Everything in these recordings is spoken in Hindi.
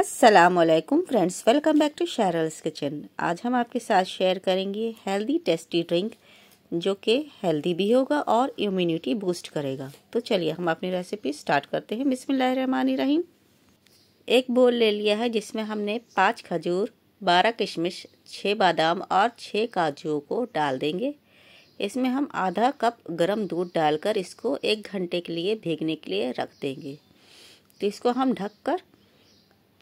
Aslam friends welcome back to शैरल्स किचन आज हम आपके साथ शेयर करेंगे हेल्दी टेस्टी ड्रिंक जो कि हेल्दी भी होगा और इम्यूनिटी बूस्ट करेगा तो चलिए हम अपनी रेसिपी स्टार्ट करते हैं रहीम एक बोल ले लिया है जिसमें हमने पाँच खजूर बारह किशमिश छः बादाम और छः काजू को डाल देंगे इसमें हम आधा कप गर्म दूध डालकर इसको एक घंटे के लिए भीगने के लिए रख देंगे तो इसको हम ढककर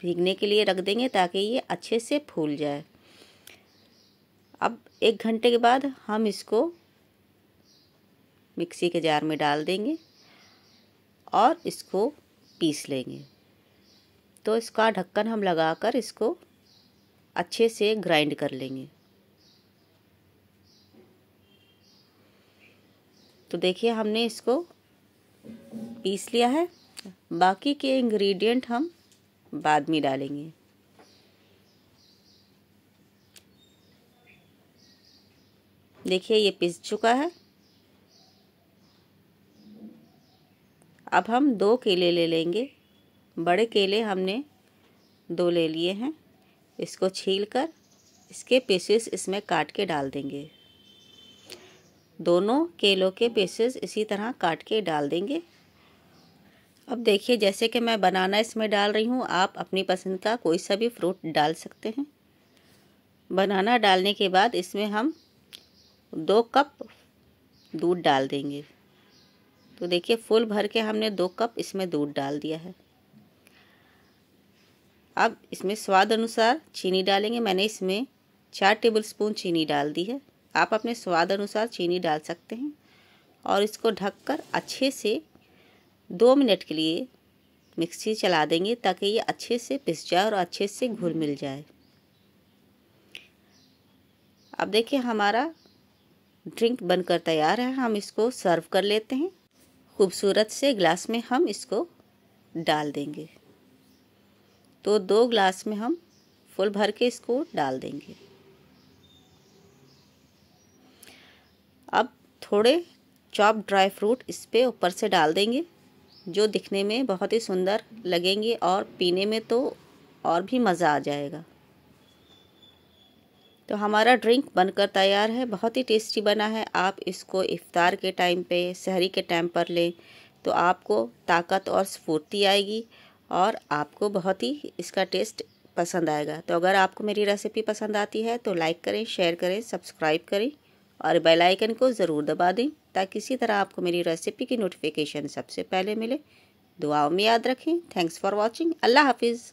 भीगने के लिए रख देंगे ताकि ये अच्छे से फूल जाए अब एक घंटे के बाद हम इसको मिक्सी के जार में डाल देंगे और इसको पीस लेंगे तो इसका ढक्कन हम लगाकर इसको अच्छे से ग्राइंड कर लेंगे तो देखिए हमने इसको पीस लिया है बाकी के इंग्रेडिएंट हम बाद में डालेंगे देखिए ये पिस चुका है अब हम दो केले ले लेंगे बड़े केले हमने दो ले लिए हैं इसको छील कर इसके पीसेस इसमें काट के डाल देंगे दोनों केलों के पीसेस इसी तरह काट के डाल देंगे अब देखिए जैसे कि मैं बनाना इसमें डाल रही हूँ आप अपनी पसंद का कोई सा भी फ्रूट डाल सकते हैं बनाना डालने के बाद इसमें हम दो कप दूध डाल देंगे तो देखिए फुल भर के हमने दो कप इसमें दूध डाल दिया है अब इसमें स्वाद अनुसार चीनी डालेंगे मैंने इसमें चार टेबल स्पून चीनी डाल दी है आप अपने स्वाद अनुसार चीनी डाल सकते हैं और इसको ढककर अच्छे से दो मिनट के लिए मिक्सी चला देंगे ताकि ये अच्छे से पिस जाए और अच्छे से घुल मिल जाए अब देखिए हमारा ड्रिंक बनकर तैयार है हम इसको सर्व कर लेते हैं खूबसूरत से ग्लास में हम इसको डाल देंगे तो दो ग्लास में हम फुल भर के इसको डाल देंगे अब थोड़े चॉप ड्राई फ्रूट इस पर ऊपर से डाल देंगे जो दिखने में बहुत ही सुंदर लगेंगे और पीने में तो और भी मज़ा आ जाएगा तो हमारा ड्रिंक बनकर तैयार है बहुत ही टेस्टी बना है आप इसको इफ़ार के टाइम पे शहरी के टाइम पर लें तो आपको ताकत और स्फूर्ति आएगी और आपको बहुत ही इसका टेस्ट पसंद आएगा तो अगर आपको मेरी रेसिपी पसंद आती है तो लाइक करें शेयर करें सब्सक्राइब करें और बेल आइकन को ज़रूर दबा दें ताकि इसी तरह आपको मेरी रेसिपी की नोटिफिकेशन सबसे पहले मिले दुआओं में याद रखें थैंक्स फॉर वॉचिंग अल्लाह हाफिज़